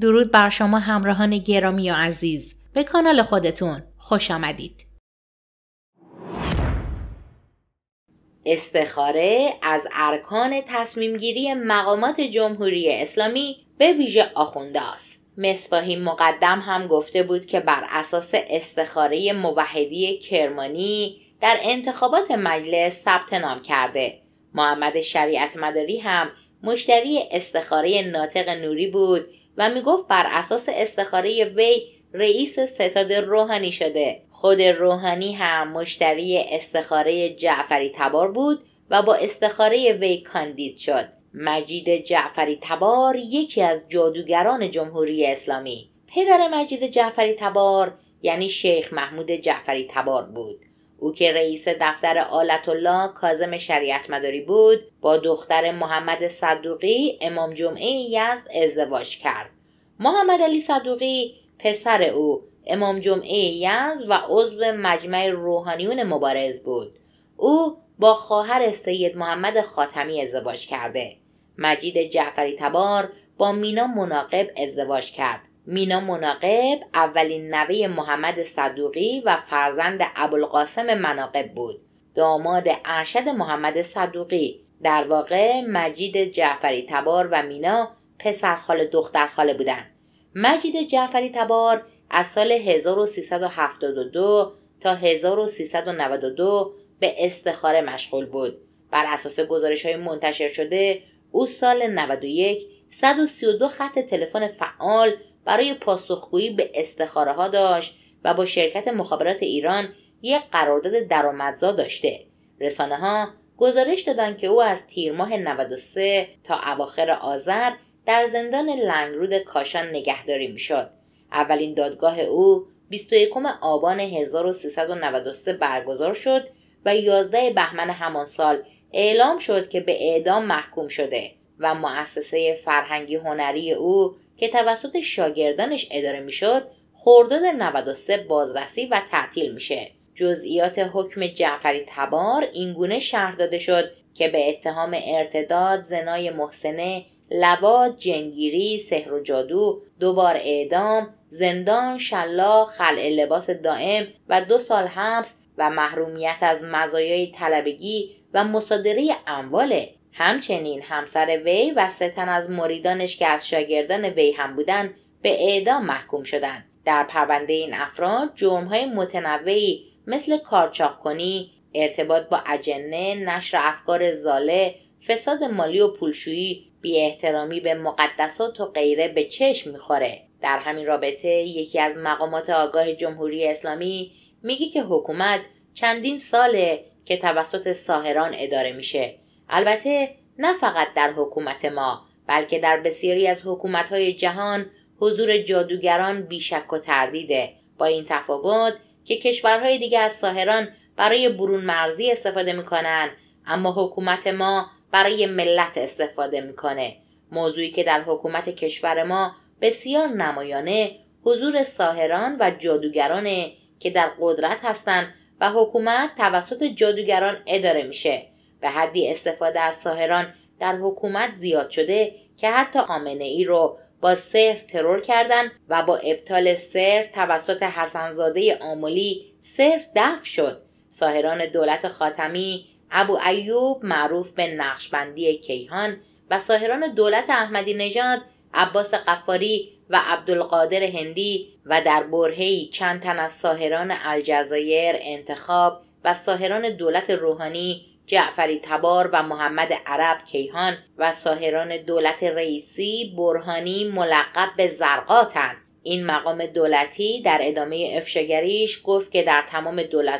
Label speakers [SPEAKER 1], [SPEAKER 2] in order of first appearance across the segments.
[SPEAKER 1] درود بر شما همراهان گرامی و عزیز به کانال خودتون خوش آمدید استخاره از ارکان تصمیمگیری مقامات جمهوری اسلامی به ویژه آخونده است مصباحی مقدم هم گفته بود که بر اساس استخاره موحدی کرمانی در انتخابات مجلس ثبت نام کرده محمد شریعت مداری هم مشتری استخاره ناطق نوری بود و میگفت بر اساس استخاره وی رئیس ستاد روحانی شده خود روحانی هم مشتری استخاره جعفری تبار بود و با استخاره وی کاندید شد مجید جعفری تبار یکی از جادوگران جمهوری اسلامی پدر مجید جعفری تبار یعنی شیخ محمود جعفری تبار بود او که رئیس دفتر آلت الله کازم شریعت مداری بود با دختر محمد صدوقی امام جمعه یزد ازدواج کرد محمد علی صدوقی پسر او امام جمعه یزد و عضو مجمع روحانیون مبارز بود او با خواهر سید محمد خاتمی ازدواج کرده مجید جعفری تبار با مینا مناقب ازدواج کرد مینا مناقب اولین نوه محمد صدوقی و فرزند ابوالقاسم مناقب بود داماد ارشد محمد صدوقی در واقع مجید جعفری تبار و مینا دختر خاله بودن. مجید جعفری تبار از سال 1372 تا 1392 به استخاره مشغول بود بر اساس گزارش های منتشر شده او سال 91 132 خط تلفن فعال برای پاسخگویی به استخاره ها داشت و با شرکت مخابرات ایران یک قرارداد درآمدزا داشته رسانه ها گزارش دادند که او از تیر ماه 93 تا اواخر آذر در زندان لنگرود کاشان نگهداری میشد اولین دادگاه او 21 آبان 1393 برگزار شد و 11 بهمن همان سال اعلام شد که به اعدام محکوم شده و مؤسسه فرهنگی هنری او که توسط شاگردانش اداره میشد خرداد 93 بازرسی و تعطیل میشه جزئیات حکم جعفری تبار اینگونه شهر داده شد که به اتهام ارتداد زنای محسنه لباد جنگیری سحر و جادو دوبار اعدام زندان شلا، خلع لباس دائم و دو سال حبس و محرومیت از مزایای طلبگی و مصادره امواله همچنین همسر وی و سه از مریدانش که از شاگردان وی هم بودند به اعدام محکوم شدند در پرونده این افراد جرمهای متنوعی مثل کارچاق کنی ارتباط با اجنه نشر افکار زاله فساد مالی و پولشویی بی احترامی به مقدسات و غیره به چشم میخوره در همین رابطه یکی از مقامات آگاه جمهوری اسلامی میگه که حکومت چندین ساله که توسط ساهران اداره میشه البته نه فقط در حکومت ما بلکه در بسیاری از حکومتهای جهان حضور جادوگران بیشک و تردیده با این تفاوت که کشورهای دیگه از ساهران برای برون مرزی استفاده میکنن اما حکومت ما برای ملت استفاده میکنه موضوعی که در حکومت کشور ما بسیار نمایانه حضور ساهران و جادوگرانه که در قدرت هستند و حکومت توسط جادوگران اداره میشه به حدی استفاده از ساهران در حکومت زیاد شده که حتی خامنه ای رو با سر ترور کردن و با ابطال سر توسط حسنزاده آملی سر دفع شد ساهران دولت خاتمی ابو ایوب معروف به نقشبندی کیهان و ساهران دولت احمدی نژاد عباس قفاری و عبدالقادر هندی و در برهی چند تن از ساهران الجزایر انتخاب و ساهران دولت روحانی جعفری تبار و محمد عرب کیهان و ساهران دولت رئیسی برهانی ملقب به زرقاتن این مقام دولتی در ادامه افشاگریش گفت که در تمام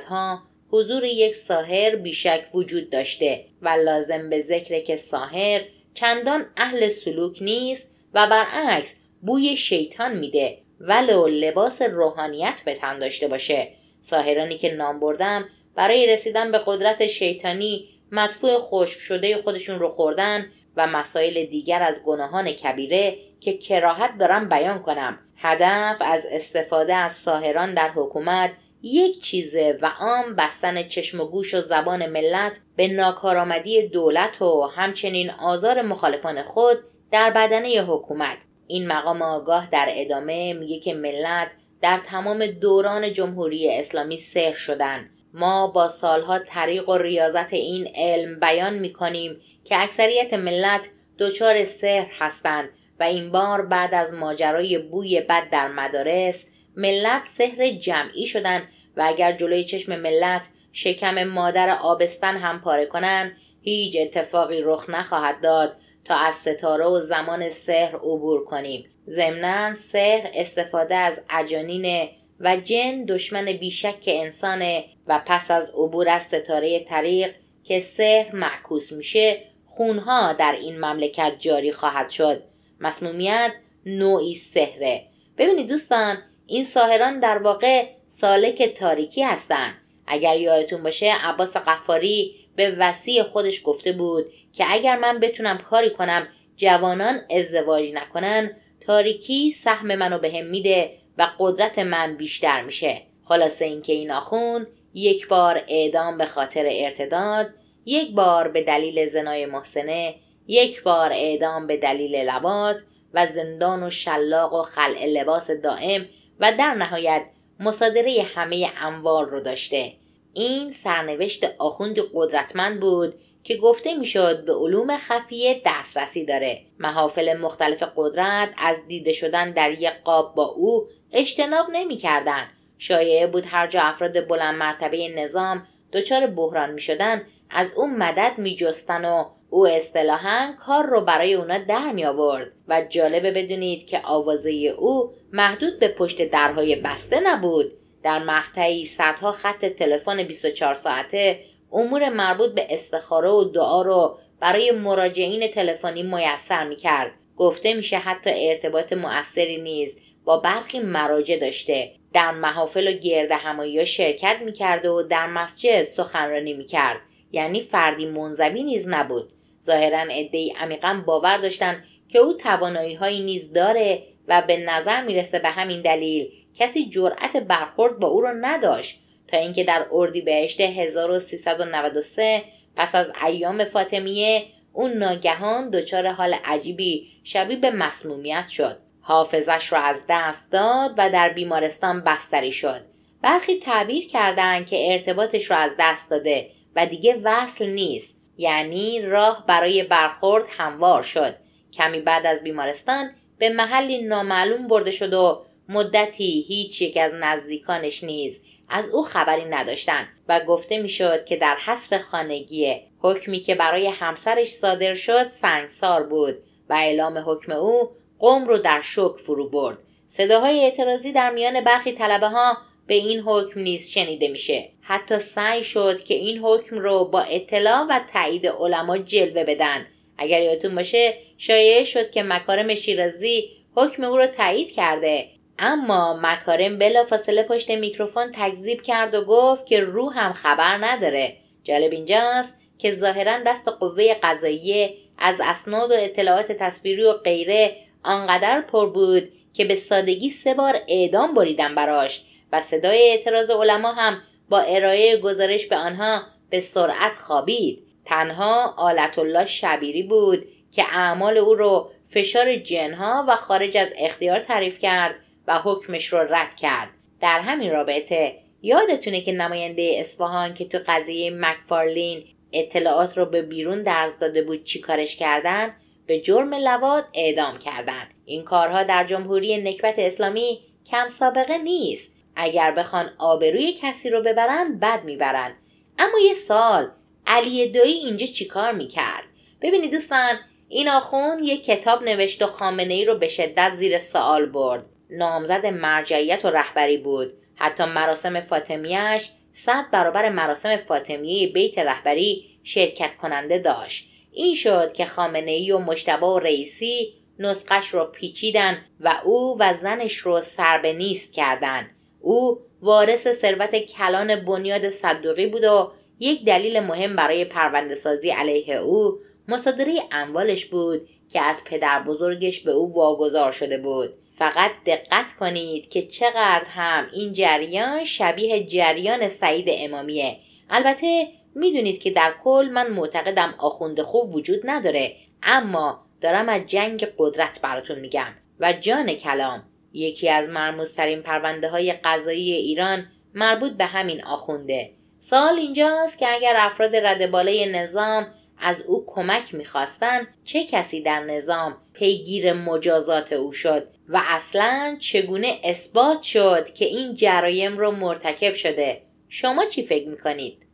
[SPEAKER 1] ها حضور یک ساهر بیشک وجود داشته و لازم به ذکر که ساهر چندان اهل سلوک نیست و برعکس بوی شیطان میده ولو لباس روحانیت به تن داشته باشه ساهرانی که نام بردم برای رسیدن به قدرت شیطانی مدفوع خشک شده خودشون رو خوردن و مسائل دیگر از گناهان کبیره که کراهت دارم بیان کنم هدف از استفاده از ساهران در حکومت یک چیزه و آن بستن چشم و گوش و زبان ملت به ناکارآمدی دولت و همچنین آزار مخالفان خود در بدنه حکومت این مقام آگاه در ادامه میگه که ملت در تمام دوران جمهوری اسلامی سهر شدن ما با سالها طریق و ریاضت این علم بیان می کنیم که اکثریت ملت دچار سهر هستند و این بار بعد از ماجرای بوی بد در مدارس ملت سحر جمعی شدن و اگر جلوی چشم ملت شکم مادر آبستن هم پاره کنند هیچ اتفاقی رخ نخواهد داد تا از ستاره و زمان سحر عبور کنیم ضمنا سحر استفاده از اجانین و جن دشمن بیشک انسانه و پس از عبور از ستاره طریق که سحر معکوس میشه خونها در این مملکت جاری خواهد شد مسمومیت نوعی سهره ببینید دوستان این ساهران در واقع سالک تاریکی هستند اگر یادتون باشه عباس قفاری به وسیع خودش گفته بود که اگر من بتونم کاری کنم جوانان ازدواج نکنن تاریکی سهم منو به هم میده و قدرت من بیشتر میشه خلاصه اینکه این آخون یک بار اعدام به خاطر ارتداد یک بار به دلیل زنای محسنه یک بار اعدام به دلیل لبات و زندان و شلاق و خلع لباس دائم و در نهایت مصادره همه اموال رو داشته این سرنوشت آخوند قدرتمند بود که گفته میشد به علوم خفیه دسترسی داره محافل مختلف قدرت از دیده شدن در یک قاب با او اجتناب نمیکردند شایعه بود هر جا افراد بلند مرتبه نظام دچار بحران می شدن از اون مدد می و او اصطلاحا کار رو برای اونا در می آورد و جالبه بدونید که آوازه او محدود به پشت درهای بسته نبود در مقطعی صدها خط تلفن 24 ساعته امور مربوط به استخاره و دعا رو برای مراجعین تلفنی میسر میکرد گفته میشه حتی ارتباط موثری نیز با برخی مراجع داشته در محافل و گرد همایی شرکت میکرد و در مسجد سخنرانی میکرد یعنی فردی منظمی نیز نبود ظاهرا عدهای عمیقا باور داشتند که او توانایی هایی نیز داره و به نظر میرسه به همین دلیل کسی جرأت برخورد با او را نداشت تا اینکه در بهشت 1393 پس از ایام فاطمیه اون ناگهان دچار حال عجیبی شبیه به مسمومیت شد حافظش را از دست داد و در بیمارستان بستری شد برخی تعبیر کردند که ارتباطش را از دست داده و دیگه وصل نیست یعنی راه برای برخورد هموار شد کمی بعد از بیمارستان به محلی نامعلوم برده شد و مدتی هیچ یک از نزدیکانش نیست از او خبری نداشتند و گفته میشد که در حصر خانگی حکمی که برای همسرش صادر شد سنگسار بود و اعلام حکم او قوم رو در شوک فرو برد صداهای اعتراضی در میان برخی طلبه ها به این حکم نیز شنیده میشه حتی سعی شد که این حکم رو با اطلاع و تایید علما جلوه بدن اگر یادتون باشه شایعه شد که مکارم شیرازی حکم او را تایید کرده اما مکارم فاصله پشت میکروفون تکذیب کرد و گفت که هم خبر نداره جالب اینجاست که ظاهرا دست قوه قضاییه از اسناد و اطلاعات تصویری و غیره آنقدر پر بود که به سادگی سه بار اعدام بریدن براش و صدای اعتراض علما هم با ارائه گزارش به آنها به سرعت خوابید تنها آلت الله شبیری بود که اعمال او رو فشار جنها و خارج از اختیار تعریف کرد و حکمش رو رد کرد در همین رابطه یادتونه که نماینده اصفهان که تو قضیه مکفارلین اطلاعات رو به بیرون درز داده بود چیکارش کردن به جرم لواد اعدام کردن این کارها در جمهوری نکبت اسلامی کم سابقه نیست اگر بخوان آبروی کسی رو ببرن بد میبرند اما یه سال علی دایی اینجا چیکار میکرد ببینید دوستان این آخون یه کتاب نوشت و خامنه ای رو به شدت زیر سوال برد نامزد مرجعیت و رهبری بود حتی مراسم فاطمیش صد برابر مراسم فاطمیه بیت رهبری شرکت کننده داشت این شد که خامنه ای و مشتبه و رئیسی نسخش رو پیچیدن و او و زنش رو سر به نیست کردند او وارث ثروت کلان بنیاد صدوقی بود و یک دلیل مهم برای پرونده سازی علیه او مصادره اموالش بود که از پدر بزرگش به او واگذار شده بود فقط دقت کنید که چقدر هم این جریان شبیه جریان سعید امامیه البته میدونید که در کل من معتقدم آخوند خوب وجود نداره اما دارم از جنگ قدرت براتون میگم و جان کلام یکی از مرموزترین پرونده های قضایی ایران مربوط به همین آخونده سال اینجاست که اگر افراد رد بالای نظام از او کمک میخواستن چه کسی در نظام پیگیر مجازات او شد و اصلا چگونه اثبات شد که این جرایم رو مرتکب شده شما چی فکر میکنید؟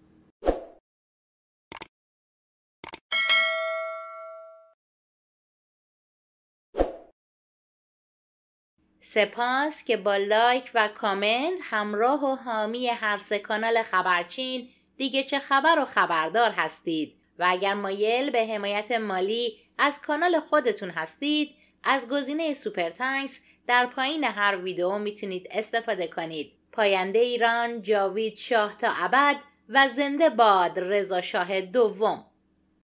[SPEAKER 1] سپاس که با لایک و کامنت همراه و حامی هر سه کانال خبرچین دیگه چه خبر و خبردار هستید و اگر مایل به حمایت مالی از کانال خودتون هستید از گزینه سوپر تانکس در پایین هر ویدیو میتونید استفاده کنید پاینده ایران جاوید شاه تا ابد و زنده باد رضا شاه دوم